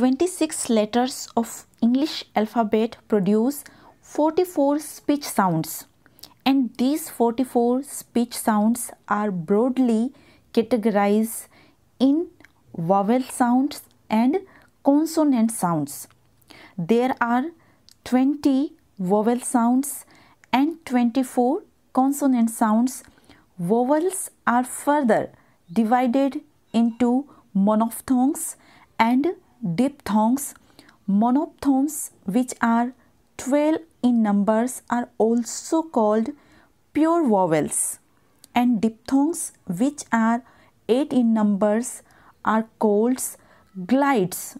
26 letters of English alphabet produce 44 speech sounds and these 44 speech sounds are broadly categorized in vowel sounds and consonant sounds. There are 20 vowel sounds and 24 consonant sounds. Vowels are further divided into monophthongs and diphthongs, monophthongs which are 12 in numbers are also called pure vowels and diphthongs which are 8 in numbers are called glides.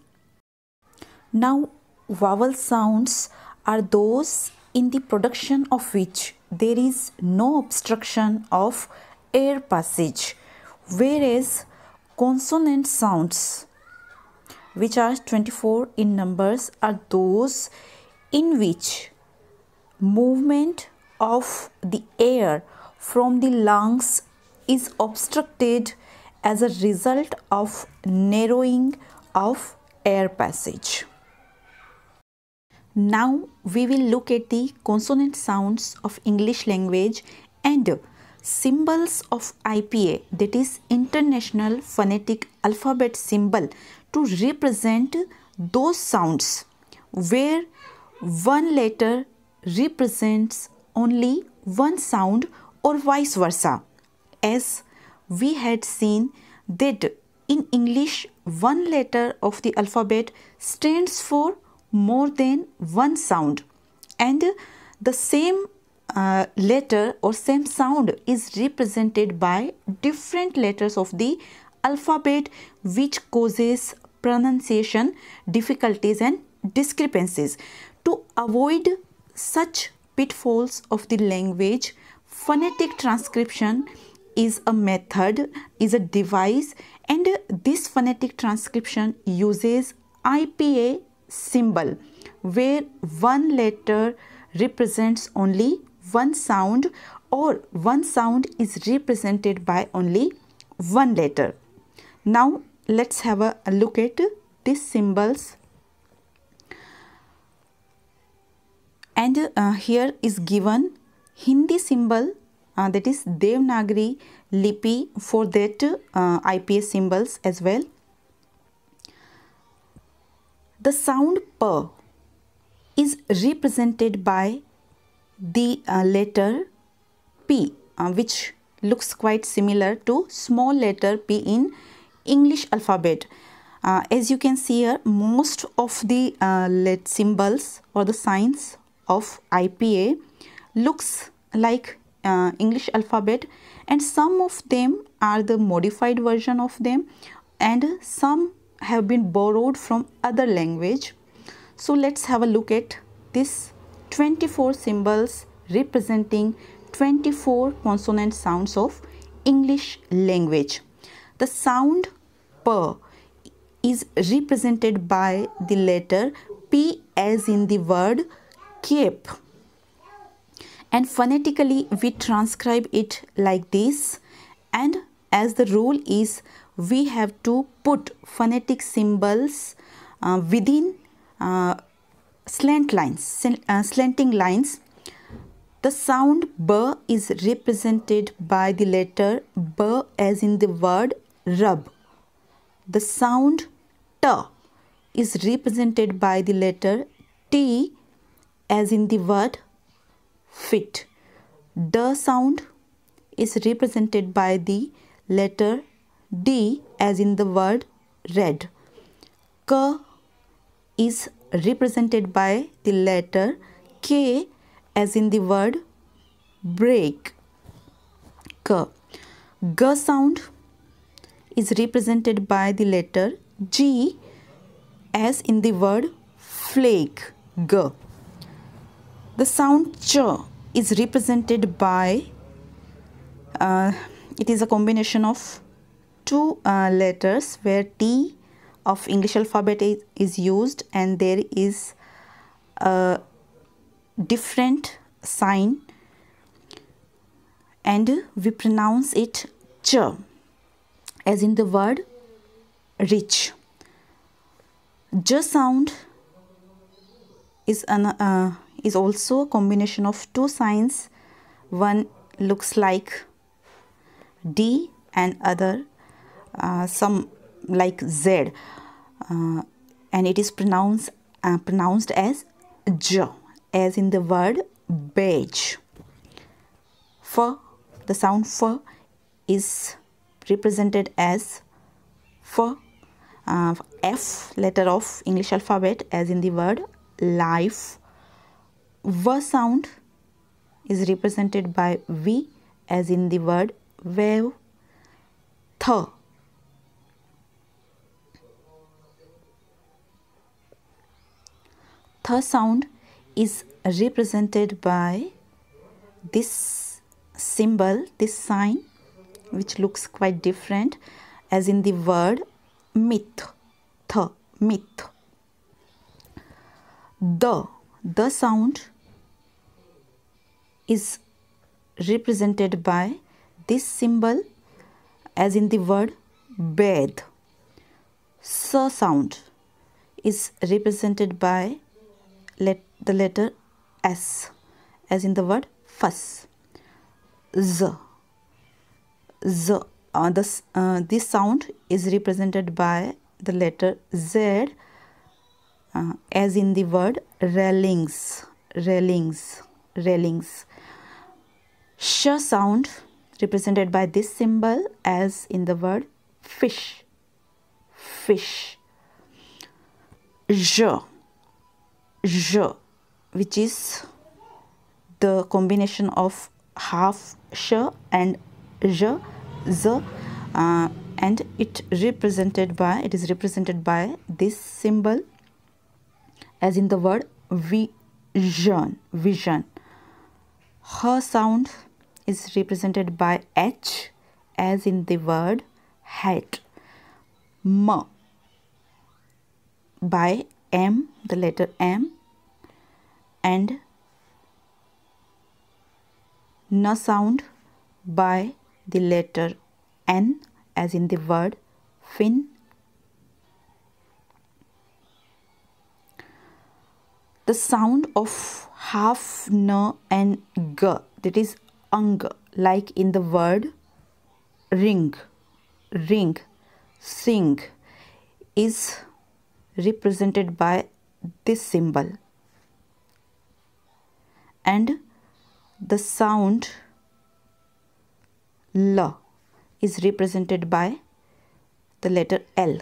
Now vowel sounds are those in the production of which there is no obstruction of air passage whereas consonant sounds which are 24 in numbers are those in which movement of the air from the lungs is obstructed as a result of narrowing of air passage. Now we will look at the consonant sounds of English language and symbols of IPA that is International Phonetic Alphabet Symbol to represent those sounds where one letter represents only one sound or vice versa. As we had seen that in English one letter of the alphabet stands for more than one sound and the same uh, letter or same sound is represented by different letters of the alphabet which causes pronunciation difficulties and discrepancies. To avoid such pitfalls of the language, phonetic transcription is a method, is a device and this phonetic transcription uses IPA symbol where one letter represents only one sound or one sound is represented by only one letter. Now let's have a, look at these symbols. And uh, here is given Hindi symbol uh, that is Devanagari Lipi for that uh, IPS symbols as well. The sound P is represented by the uh, letter P uh, which looks quite similar to small letter P in English alphabet. Uh, as you can see here most of the uh, let symbols or the signs of IPA looks like uh, English alphabet and some of them are the modified version of them and some have been borrowed from other language. So let's have a look at this 24 symbols representing 24 consonant sounds of English language. The sound per is represented by the letter P as in the word cape. And phonetically we transcribe it like this and as the rule is we have to put phonetic symbols uh, within uh, slant lines, uh, slanting lines. The sound b is represented by the letter b as in the word rub. The sound t is represented by the letter t as in the word fit. The sound is represented by the letter d as in the word red. K is represented by the letter K as in the word break. K. G sound is represented by the letter G as in the word flake. G. The sound ch is represented by uh, it is a combination of two uh, letters where T of English alphabet is, is used and there is a different sign and we pronounce it ch as in the word rich. J sound is an uh, is also a combination of two signs. One looks like D and other uh, some like Z uh, and it is pronounced uh, pronounced as J as in the word beige. F the sound F is represented as F uh, F letter of English alphabet as in the word life. V sound is represented by V as in the word wave. Th th sound is represented by this symbol, this sign, which looks quite different as in the word myth, th, myth. The, the sound is represented by this symbol as in the word bed. S sound is represented by let the letter S as in the word fuss. Z. Z. Uh, this, uh, this sound is represented by the letter Z uh, as in the word railings, railings, railings. Sh sound represented by this symbol as in the word fish, fish. J je which is the combination of half sh and j z uh, and it represented by it is represented by this symbol as in the word vision vision her sound is represented by h as in the word hat m by M, the letter M, and na sound by the letter N, as in the word fin. The sound of half na and g, that is ang, like in the word ring, ring, sing, is represented by this symbol and the sound L is represented by the letter L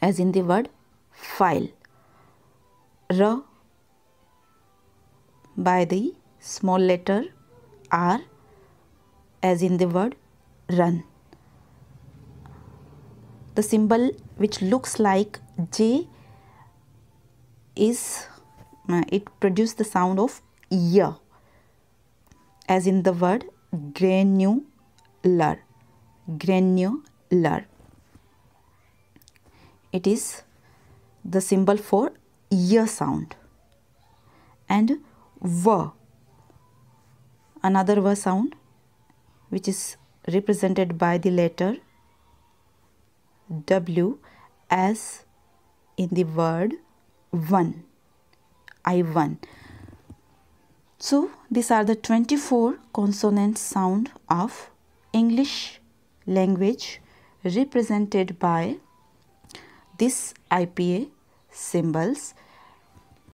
as in the word file R by the small letter R as in the word run the symbol which looks like J is uh, it produces the sound of year as in the word granular granular it is the symbol for year sound and v another v sound which is represented by the letter W as in the word one. I one. So these are the 24 consonant sound of English language represented by this IPA symbols